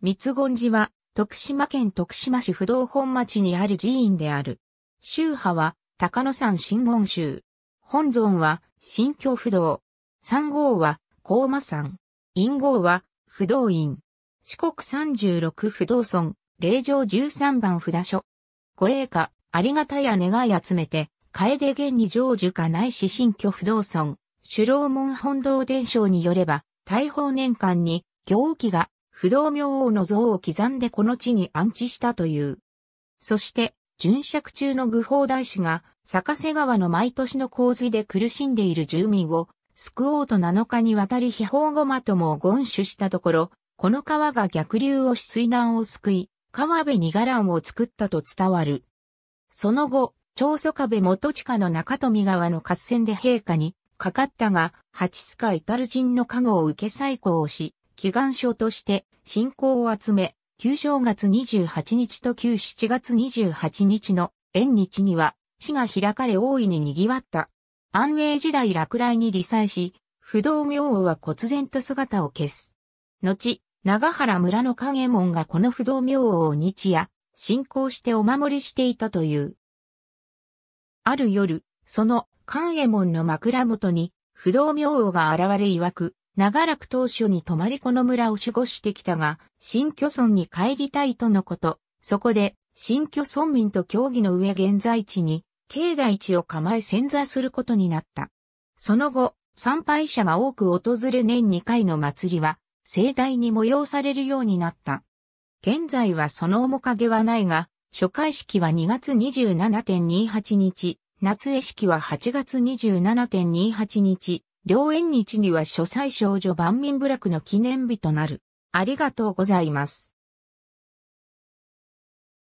三言寺は、徳島県徳島市不動本町にある寺院である。宗派は、高野山新言宗。本尊は、新居不動。三号は、高馬山。陰号は、不動院。四国三十六不動村、霊場十三番札所。護衛華、ありがたや願い集めて、楓源に成就かないし新居不動村、首老門本堂伝承によれば、大宝年間に、行基が不動明王の像を刻んでこの地に安置したという。そして、巡釈中の愚法大師が、坂瀬川の毎年の洪水で苦しんでいる住民を、救おうと7日にわたり秘宝ごまとも言守したところ、この川が逆流をし水難を救い、川辺に伽藍を作ったと伝わる。その後、長祖壁元近の中富川の合戦で陛下に、かかったが、八塚至イタル人の加護を受け再興をし、祈願書として信仰を集め、旧正月28日と旧7月28日の縁日には、市が開かれ大いに賑わった。安永時代落雷に理災し、不動明王は忽然と姿を消す。後、長原村の影門がこの不動明王を日夜、信仰してお守りしていたという。ある夜、その、関右衛門の枕元に、不動明王が現れ曰く、長らく当初に泊まりこの村を守護してきたが、新居村に帰りたいとのこと。そこで、新居村民と協議の上現在地に、境内地を構え潜座することになった。その後、参拝者が多く訪れ年2回の祭りは、盛大に催されるようになった。現在はその面影はないが、初回式は2月27.28日、夏絵式は8月27.28日、両縁日には諸祭少女万民部落の記念日となる。ありがとうございます。